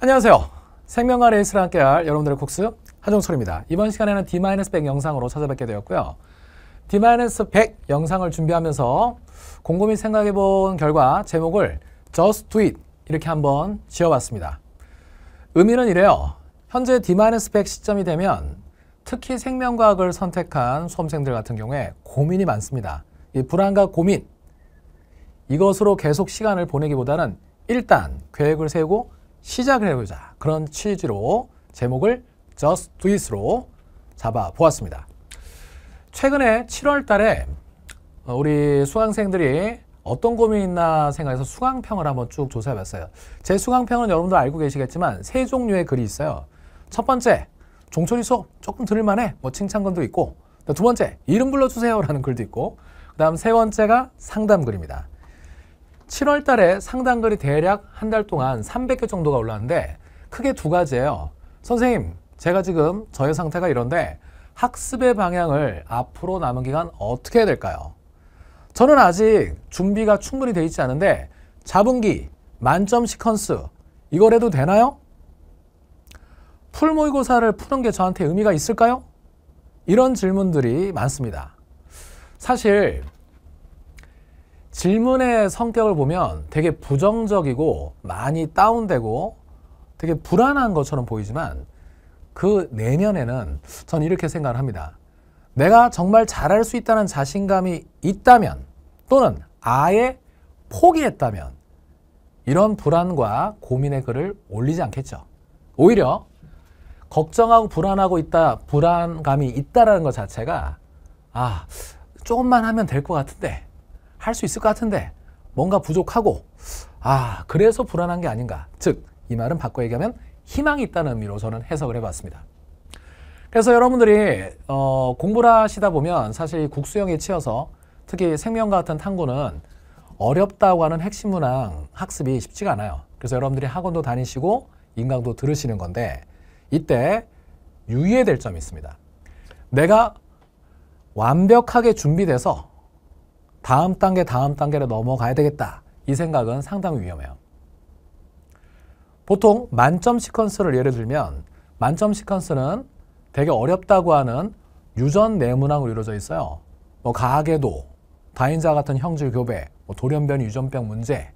안녕하세요. 생명과 레이스를 함께할 여러분들의 콕스 한종철입니다. 이번 시간에는 D-100 영상으로 찾아뵙게 되었고요. D-100 영상을 준비하면서 곰곰이 생각해 본 결과 제목을 Just Do It 이렇게 한번 지어봤습니다. 의미는 이래요. 현재 D-100 시점이 되면 특히 생명과학을 선택한 수험생들 같은 경우에 고민이 많습니다. 이 불안과 고민 이것으로 계속 시간을 보내기보다는 일단 계획을 세우고 시작을 해보자 그런 취지로 제목을 Just Do It로 잡아보았습니다. 최근에 7월 달에 어, 우리 수강생들이 어떤 고민이 있나 생각해서 수강평을 한번 쭉 조사해봤어요. 제 수강평은 여러분도 알고 계시겠지만 세 종류의 글이 있어요. 첫 번째, 종철이 수업 조금 들을만해 뭐 칭찬글도 있고 두 번째, 이름 불러주세요 라는 글도 있고 그 다음 세 번째가 상담글입니다. 7월 달에 상단거리 대략 한 달 동안 300개 정도가 올랐는데 크게 두 가지예요. 선생님, 제가 지금 저의 상태가 이런데 학습의 방향을 앞으로 남은 기간 어떻게 해야 될까요? 저는 아직 준비가 충분히 돼 있지 않은데 자분기, 만점 시퀀스 이걸 해도 되나요? 풀모의고사를 푸는 게 저한테 의미가 있을까요? 이런 질문들이 많습니다. 사실 질문의 성격을 보면 되게 부정적이고 많이 다운되고 되게 불안한 것처럼 보이지만 그 내면에는 전 이렇게 생각을 합니다. 내가 정말 잘할 수 있다는 자신감이 있다면 또는 아예 포기했다면 이런 불안과 고민의 글을 올리지 않겠죠. 오히려 걱정하고 불안하고 있다, 불안감이 있다라는 것 자체가 아, 조금만 하면 될 것 같은데 할수 있을 것 같은데 뭔가 부족하고 아 그래서 불안한 게 아닌가 즉 이 말은 바꿔 얘기하면 희망이 있다는 의미로 저는 해석을 해봤습니다. 그래서 여러분들이 어, 공부를 하시다 보면 사실 국수형에 치여서 특히 생명과 같은 탐구는 어렵다고 하는 핵심 문항 학습이 쉽지가 않아요. 그래서 여러분들이 학원도 다니시고 인강도 들으시는 건데 이때 유의해야 될 점이 있습니다. 내가 완벽하게 준비돼서 다음 단계, 다음 단계로 넘어가야 되겠다. 이 생각은 상당히 위험해요. 보통 만점 시퀀스를 예를 들면 만점 시퀀스는 되게 어렵다고 하는 유전 내문항으로 이루어져 있어요. 뭐가계도 다인자 같은 형질 교배, 뭐돌연변 유전병 문제,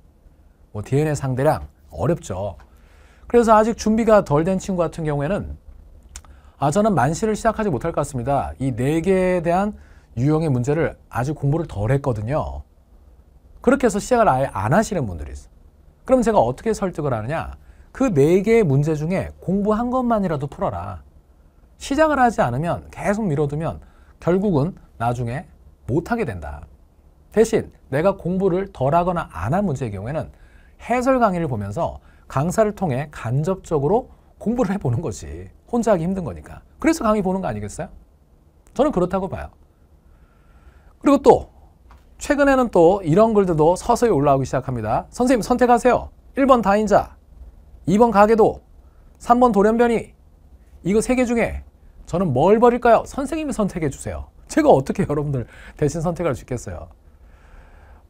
뭐 DNA 상대량 어렵죠. 그래서 아직 준비가 덜 된 친구 같은 경우에는 아 저는 만시를 시작하지 못할 것 같습니다. 이 네 개에 대한 유형의 문제를 아주 공부를 덜 했거든요. 그렇게 해서 시작을 아예 안 하시는 분들이 있어요. 그럼 제가 어떻게 설득을 하느냐? 그 네 개의 문제 중에 공부한 것만이라도 풀어라. 시작을 하지 않으면 계속 미뤄두면 결국은 나중에 못하게 된다. 대신 내가 공부를 덜 하거나 안 한 문제의 경우에는 해설 강의를 보면서 강사를 통해 간접적으로 공부를 해보는 거지. 혼자 하기 힘든 거니까. 그래서 강의 보는 거 아니겠어요? 저는 그렇다고 봐요. 그리고 또 최근에는 또 이런 글들도 서서히 올라오기 시작합니다. 선생님 선택하세요. 1번 다인자, 2번 가계도, 3번 돌연변이. 이거 세 개 중에 저는 뭘 버릴까요? 선생님이 선택해 주세요. 제가 어떻게 여러분들 대신 선택할 수 있겠어요.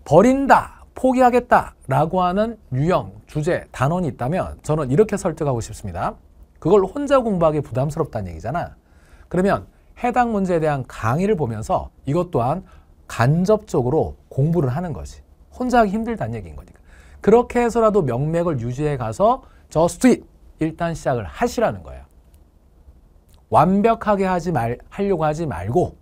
버린다, 포기하겠다 라고 하는 유형, 주제, 단원이 있다면 저는 이렇게 설득하고 싶습니다. 그걸 혼자 공부하기 부담스럽다는 얘기잖아. 그러면 해당 문제에 대한 강의를 보면서 이것 또한 간접적으로 공부를 하는 거지. 혼자 하기 힘들다는 얘기인 거니까. 그렇게 해서라도 명맥을 유지해 가서 저스트 일단 시작을 하시라는 거야. 완벽하게 하지 말, 하려고 하지 말고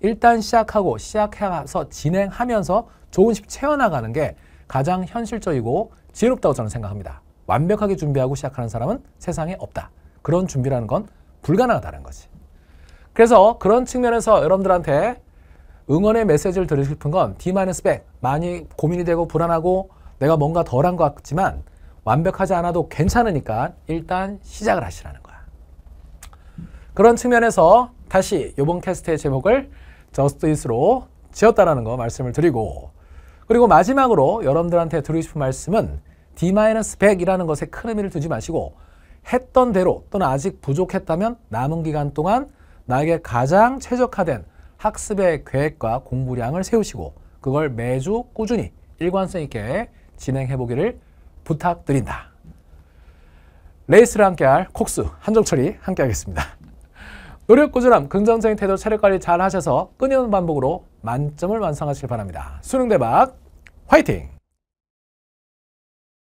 일단 시작하고 시작해서 진행하면서 조금씩 채워나가는 게 가장 현실적이고 지혜롭다고 저는 생각합니다. 완벽하게 준비하고 시작하는 사람은 세상에 없다. 그런 준비라는 건 불가능하다는 거지. 그래서 그런 측면에서 여러분들한테 응원의 메시지를 드리고 싶은 건 D-100 많이 고민이 되고 불안하고 내가 뭔가 덜한 것 같지만 완벽하지 않아도 괜찮으니까 일단 시작을 하시라는 거야. 그런 측면에서 다시 이번 캐스트의 제목을 저스트 이스로 지었다라는 거 말씀을 드리고 그리고 마지막으로 여러분들한테 드리고 싶은 말씀은 D-100이라는 것에 큰 의미를 두지 마시고 했던 대로 또는 아직 부족했다면 남은 기간 동안 나에게 가장 최적화된 학습의 계획과 공부량을 세우시고 그걸 매주 꾸준히 일관성 있게 진행해 보기를 부탁드린다. 레이스를 함께할 콕스 한정철이 함께하겠습니다. 노력 꾸준함, 긍정적인 태도, 체력관리 잘 하셔서 끊임없는 반복으로 만점을 완성하시길 바랍니다. 수능 대박 화이팅!